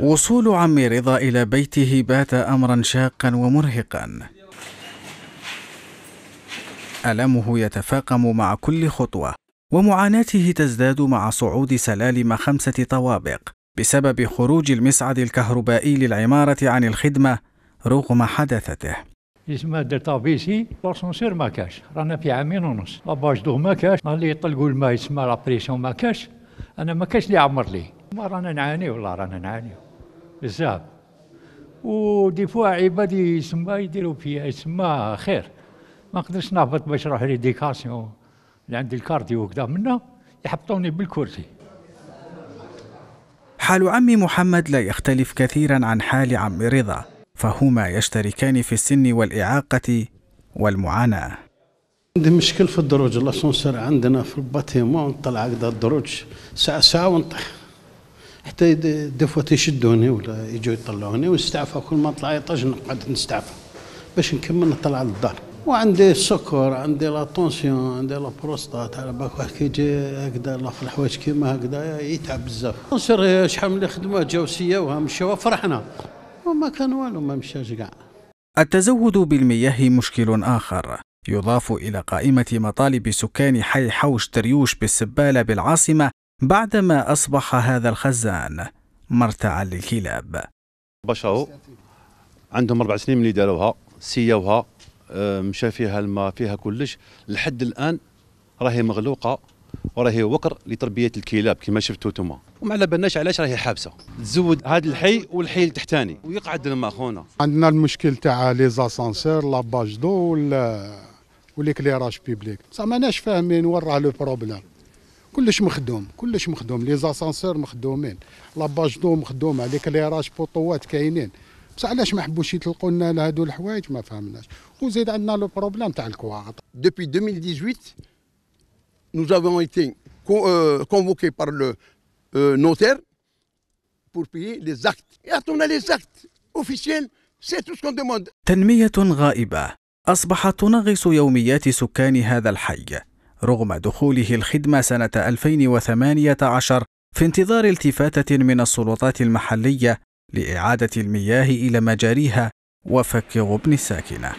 وصول عمي رضا إلى بيته بات أمرا شاقا ومرهقا ألمه يتفاقم مع كل خطوة ومعاناته تزداد مع صعود سلالم خمسة طوابق بسبب خروج المسعد الكهربائي للعمارة عن الخدمة رغم حدثته اسمه الدرطابيسي لاسونسير ما كاش رانا في عامين ونص لاباج دو ما كاش اللي يطلقوا الماء يسمى لابريسيون ما كاش انا ما كاش اللي عمر لي ما رانا نعاني والله رانا نعاني بزاف ودي فوا عبادي يسمى يديروا فيا يسمى خير ما نقدرش نهبط باش نروح ليديكاسيون اللي عندي الكارديو وكذا منا يحبطوني بالكرسي حال عم محمد لا يختلف كثيرا عن حال عم رضا فهما يشتركان في السن والإعاقة والمعاناة عندي مشكل في الدروج لاسونسور عندنا في الباتيمون نطلع هكذا الدروج ساعة ساعة ونطيح حتى دي فوا تيشدوني ولا يجوا يطلعوني ونستعفى كل ما نطلع يطاج نقعد نستعفى باش نكمل نطلع للدار وعندي السكر عندي لا طونسيون عندي لا بروستات على بالك واحد كيجي هكذا لا في الحوايج كيما هكذا يتعب بزاف نصير شحال من اللي جاو سياوها مشاو فرحنا وما كان والو ما مشاش كاع التزود بالمياه مشكل آخر يضاف إلى قائمة مطالب سكان حي حوش تريوش بالسبالة بالعاصمة بعدما أصبح هذا الخزان مرتعا للكلاب بشروا عندهم أربع سنين من اللي داروها سيوها مشى فيها الماء فيها كلش لحد الآن راهي مغلوقة وراهي وقر لتربية الكلاب كما شفتوا توما وما على بالناش علاش راهي حابسة تزود هذا الحي والحي اللي تحتاني ويقعد الماء خونا عندنا المشكل تاع لي زاسانسير لاباج دو وليكليراج بيبليك زعما ماناش فاهمين وين راه لو بروبليم كلش مخدوم كلش مخدوم لي زاسانسور مخدومين لاباج دو مخدومه لي كليراج بوطوات كاينين بصح علاش ما حبوش يطلقوا لنا هادو الحوايج ما فهمناش وزيد عندنا لو بروبليم تاع الكواط ديبي 2018 nous avons été euh, convoqués par le euh, notaire pour payer les actes يعطونا les actes officiels c'est tout ce qu'on demande تنميه غائبه اصبحت تنغص يوميات سكان هذا الحي رغم دخوله الخدمة سنة 2018 في انتظار التفاتة من السلطات المحلية لإعادة المياه إلى مجاريها وفك غبن الساكنة.